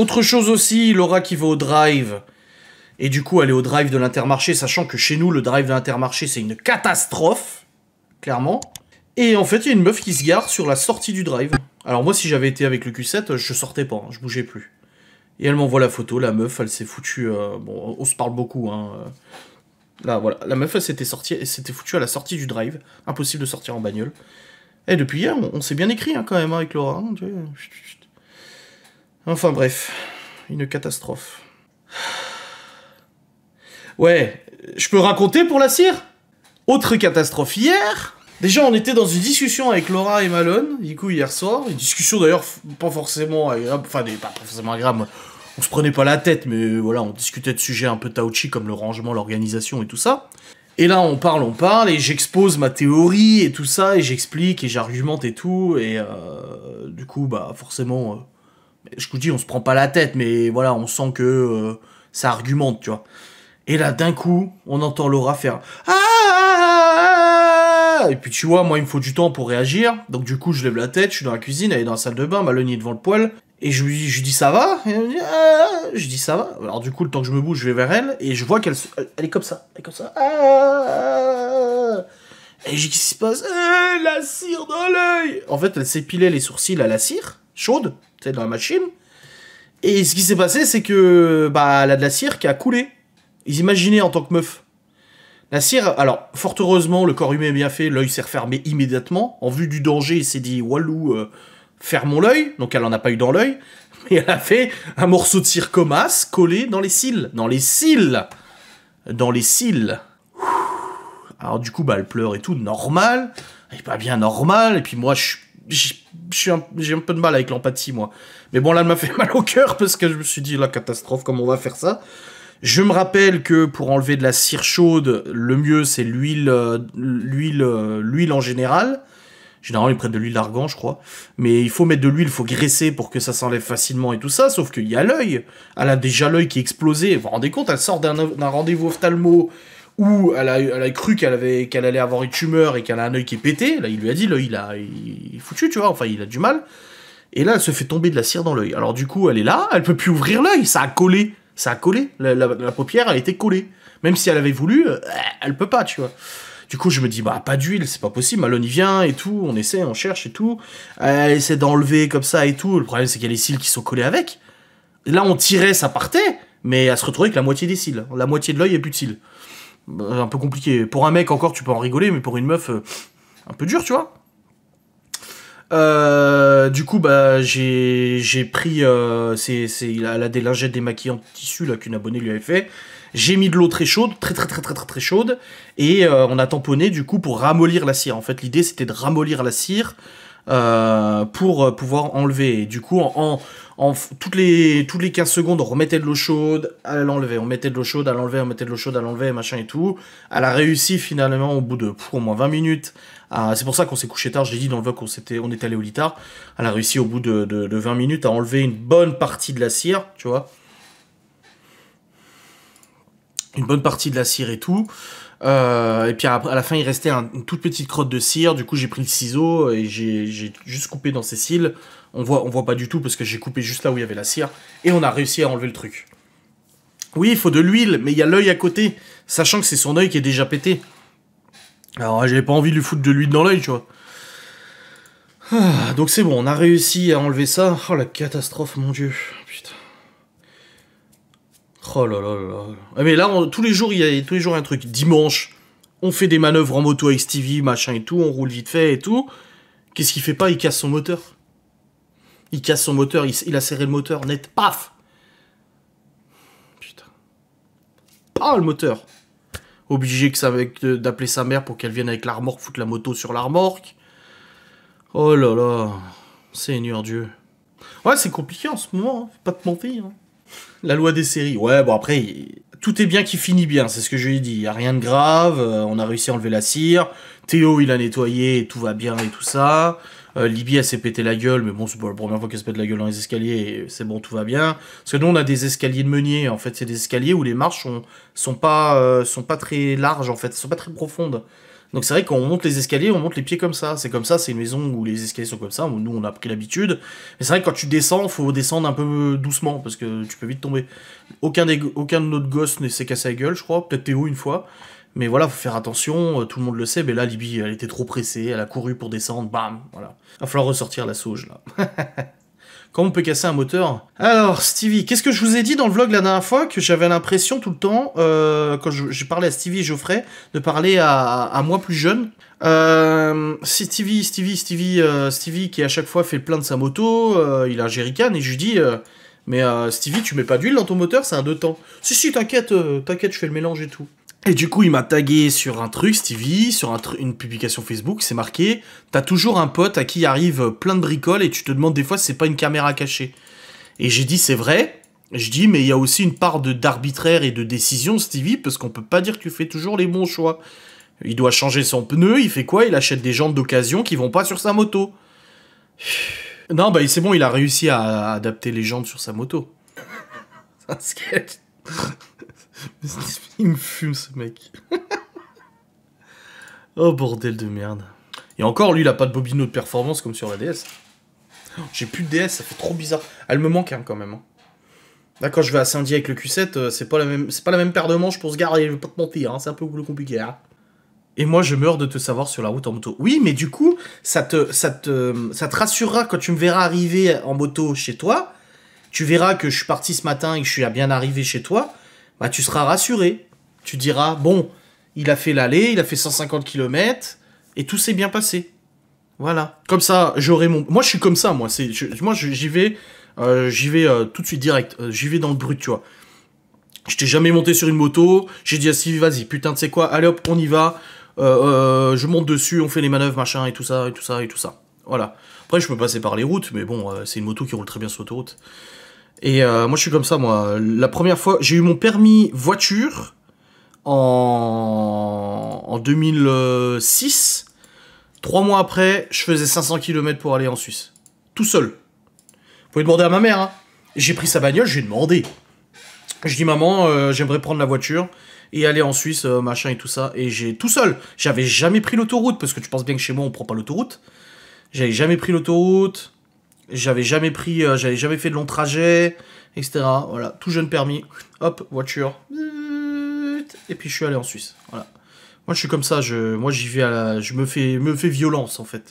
Autre chose aussi, Laura qui va au drive. Et du coup, elle est au drive de l'Intermarché, sachant que chez nous, le drive de l'Intermarché, c'est une catastrophe, clairement. Et en fait, il y a une meuf qui se gare sur la sortie du drive. Alors moi, si j'avais été avec le Q7, je sortais pas, hein, je bougeais plus. Et elle m'envoie la photo, la meuf, elle s'est foutue... Euh, bon, on se parle beaucoup, hein. Euh. là, voilà, la meuf, elle s'était sortie, s'était foutue à la sortie du drive. Impossible de sortir en bagnole. Et depuis hier, on, s'est bien écrit, hein, quand même, hein, avec Laura. Enfin bref, une catastrophe. Ouais, je peux raconter pour la cire Autre catastrophe hier Déjà, on était dans une discussion avec Laura et Malone, du coup, hier soir. Une discussion d'ailleurs pas forcément agréable, enfin, pas forcément agréable. On se prenait pas la tête, mais euh, voilà, on discutait de sujets un peu tauchi comme le rangement, l'organisation et tout ça. Et là, on parle, on parle, et j'expose ma théorie et tout ça, et j'explique, et j'argumente et tout, et euh, du coup, bah, forcément, euh, je vous dis, on se prend pas la tête, mais voilà, on sent que euh, ça argumente, tu vois. Et là, d'un coup, on entend Laura faire ah Et puis tu vois, moi, il me faut du temps pour réagir. Donc du coup, je lève la tête, je suis dans la cuisine, elle est dans la salle de bain, Malone est devant le poêle. Et je lui dis, je dis ça va et elle ah Je dis ça va. Alors du coup, le temps que je me bouge, je vais vers elle et je vois qu'elle elle est comme ça. Elle est comme ça. Ah et je dis, qu'est-ce qui se passe eh, La cire dans l'œil En fait, elle s'épilait les sourcils à la cire chaude dans la machine. Et ce qui s'est passé, c'est que bah, la de la cire qui a coulé. Ils imaginaient en tant que meuf. La cire, alors, fort heureusement, le corps humain est bien fait, l'œil s'est refermé immédiatement. En vue du danger, il s'est dit Walou, euh, ferme fermons l'œil. Donc elle en a pas eu dans l'œil. Mais elle a fait un morceau de cire collé dans les cils. Dans les cils Dans les cils alors du coup, bah, elle pleure et tout, normal. Et pas bien normal. Et puis moi, je, suis j'ai un, peu de mal avec l'empathie, moi. Mais bon, là, elle m'a fait mal au cœur parce que je me suis dit, la catastrophe, comment on va faire ça Je me rappelle que pour enlever de la cire chaude, le mieux, c'est l'huile, euh, l'huile, euh, l'huile en général. Généralement, ils prennent de l'huile d'argan, je crois. Mais il faut mettre de l'huile, il faut graisser pour que ça s'enlève facilement et tout ça. Sauf qu'il y a l'œil. Elle a déjà l'œil qui est explosé. Vous vous rendez compte, elle sort d'un rendez-vous ophtalmo où elle a, cru qu'elle avait qu'elle allait avoir une tumeur et qu'elle a un œil qui est pété. Là, il lui a dit l'œil il a est foutu, tu vois. Enfin, il a du mal. Et là, elle se fait tomber de la cire dans l'œil. Alors du coup, elle est là, elle peut plus ouvrir l'œil, ça a collé, ça a collé. La, paupière a été collée. Même si elle avait voulu, elle euh, elle peut pas, tu vois. Du coup, je me dis, bah, pas d'huile, c'est pas possible. Malone, il vient et tout, on essaie, on cherche et tout. Elle essaie d'enlever comme ça et tout. Le problème, c'est qu'il y a les cils qui sont collés avec. Là, on tirait, ça partait, mais elle se retrouvait avec la moitié des cils. La moitié de l'œil est plus de cils un peu compliqué. Pour un mec encore, tu peux en rigoler, mais pour une meuf, euh, un peu dur, tu vois. Euh, du coup, bah, j'ai pris euh, c'est la, délingette des lingettes démaquillantes tissu là qu'une abonnée lui avait fait. J'ai mis de l'eau très chaude, très très très très très chaude, et euh, on a tamponné du coup pour ramollir la cire. En fait, l'idée c'était de ramollir la cire euh, pour euh, pouvoir enlever. Et du coup, en, en, toutes, les, toutes les 15 secondes, on remettait de l'eau chaude à l'enlever, on mettait de l'eau chaude à l'enlever, on mettait de l'eau chaude à l'enlever, machin et tout. Elle a réussi finalement au bout de au moins 20 minutes. C'est pour ça qu'on s'est couché tard, je l'ai dit dans le vlog qu'on était, on est allé au lit tard. Elle a réussi au bout de, de 20 minutes à enlever une bonne partie de la cire, tu vois une bonne partie de la cire et tout. Euh, et puis après, à la fin, il restait une toute petite crotte de cire. Du coup, j'ai pris le ciseau et j'ai juste coupé dans ses cils. On voit, on voit pas du tout parce que j'ai coupé juste là où il y avait la cire. Et on a réussi à enlever le truc. Oui, il faut de l'huile, mais il y a l'œil à côté. Sachant que c'est son œil qui est déjà pété. Alors, j'avais pas envie de lui foutre de l'huile dans l'œil, tu vois. Ah, donc c'est bon, on a réussi à enlever ça. Oh la catastrophe, mon dieu. Putain. Oh là là là. Ah, mais là, tous les jours, il y a tous les jours un truc. Dimanche, on fait des manœuvres en moto avec Stevie, machin et tout, on roule vite fait et tout. Qu'est-ce qu'il fait pas Il casse son moteur. Il casse son moteur, il, a serré le moteur, net, paf Putain. Pas le moteur Obligé que d'appeler sa mère pour qu'elle vienne avec la remorque, foutre la moto sur la remorque. Oh là là, Seigneur Dieu. Ouais, c'est compliqué en ce moment, hein. pas de mentir. Hein. La loi des séries. Ouais, bon, après, tout est bien qui finit bien, c'est ce que je lui ai dit. a rien de grave, euh, on a réussi à enlever la cire. Théo, il a nettoyé, tout va bien et tout ça. Euh, Libby, Libye, elle s'est pété la gueule, mais bon, c'est pas la première fois qu'elle se pète la gueule dans les escaliers, c'est bon, tout va bien. Parce que nous, on a des escaliers de meunier, en fait, c'est des escaliers où les marches sont, sont, pas, euh, sont pas très larges, en fait, sont pas très profondes. Donc c'est vrai qu'on monte les escaliers, on monte les pieds comme ça. C'est comme ça, c'est une maison où les escaliers sont comme ça, où nous on a pris l'habitude. Mais c'est vrai que quand tu descends, faut descendre un peu doucement parce que tu peux vite tomber. Aucun, des, aucun de notre gosse ne s'est cassé la gueule, je crois. Peut-être Théo une fois. Mais voilà, faut faire attention, euh, tout le monde le sait, mais là, Libye, elle était trop pressée, elle a couru pour descendre, bam, voilà. Il va falloir ressortir la sauge, là. Comment on peut casser un moteur Alors, Stevie, qu'est-ce que je vous ai dit dans le vlog la dernière fois Que j'avais l'impression tout le temps, euh, quand je, parlé à Stevie et Geoffrey, de parler à, moi plus jeune. Euh, Stevie, Stevie, Stevie, euh, Stevie qui à chaque fois fait le plein de sa moto, il a un jerrycan et je lui dis... mais Stevie, tu mets pas d'huile dans ton moteur, c'est un deux temps. Si, si, t'inquiète, t'inquiète, je fais le mélange et tout. Et du coup, il m'a tagué sur un truc, Stevie, sur une publication Facebook, c'est marqué T'as toujours un pote à qui arrive plein de bricoles et tu te demandes des fois si c'est pas une caméra cachée. Et j'ai dit C'est vrai. Je dis Mais il y a aussi une part d'arbitraire et de décision, Stevie, parce qu'on peut pas dire que tu fais toujours les bons choix. Il doit changer son pneu, il fait quoi Il achète des jambes d'occasion qui vont pas sur sa moto. Non, bah c'est bon, il a réussi à adapter les jambes sur sa moto. Il me fume ce mec. oh bordel de merde. Et encore, lui, il a pas de bobino de performance comme sur la DS. J'ai plus de DS, ça fait trop bizarre. Ah, elle me manque hein, quand même. Hein. Là, quand je vais à Saint-Dié avec le Q7, euh, c'est pas, la même... pas la même paire de manches pour se garer, je vais pas te mentir, hein, c'est un peu plus compliqué. Hein. Et moi, je meurs de te savoir sur la route en moto. Oui, mais du coup, ça te, ça te, ça te rassurera quand tu me verras arriver en moto chez toi. Tu verras que je suis parti ce matin et que je suis à bien arrivé chez toi bah, tu seras rassuré. Tu diras, bon, il a fait l'aller, il a fait 150 km, et tout s'est bien passé. Voilà. Comme ça, j'aurai mon... Moi, je suis comme ça, moi. C'est, moi, j'y vais, euh, j'y vais euh, tout de suite direct. Euh, j'y vais dans le brut, tu vois. Je t'ai jamais monté sur une moto. J'ai dit à vas-y, putain, tu sais quoi, allez hop, on y va. je monte dessus, on fait les manœuvres, machin, et tout ça, et tout ça, et tout ça. Voilà. Après, je peux passer par les routes, mais bon, c'est une moto qui roule très bien sur l'autoroute. Et euh, moi, je suis comme ça, moi. La première fois, j'ai eu mon permis voiture en, 2006. Trois mois après, je faisais 500 km pour aller en Suisse. Tout seul. Vous pouvez demander à ma mère. Hein. J'ai pris sa bagnole, j'ai demandé. Je dis, maman, euh, j'aimerais prendre la voiture et aller en Suisse, euh, machin et tout ça. Et j'ai tout seul. J'avais jamais pris l'autoroute parce que tu penses bien que chez moi, on prend pas l'autoroute. J'avais jamais pris l'autoroute. J'avais jamais pris, euh, j'avais jamais fait de long trajet, etc. Voilà, tout jeune permis. Hop, voiture. Et puis je suis allé en Suisse. Voilà. Moi je suis comme ça, je, moi j'y vais à la, je me fais, me fais violence en fait.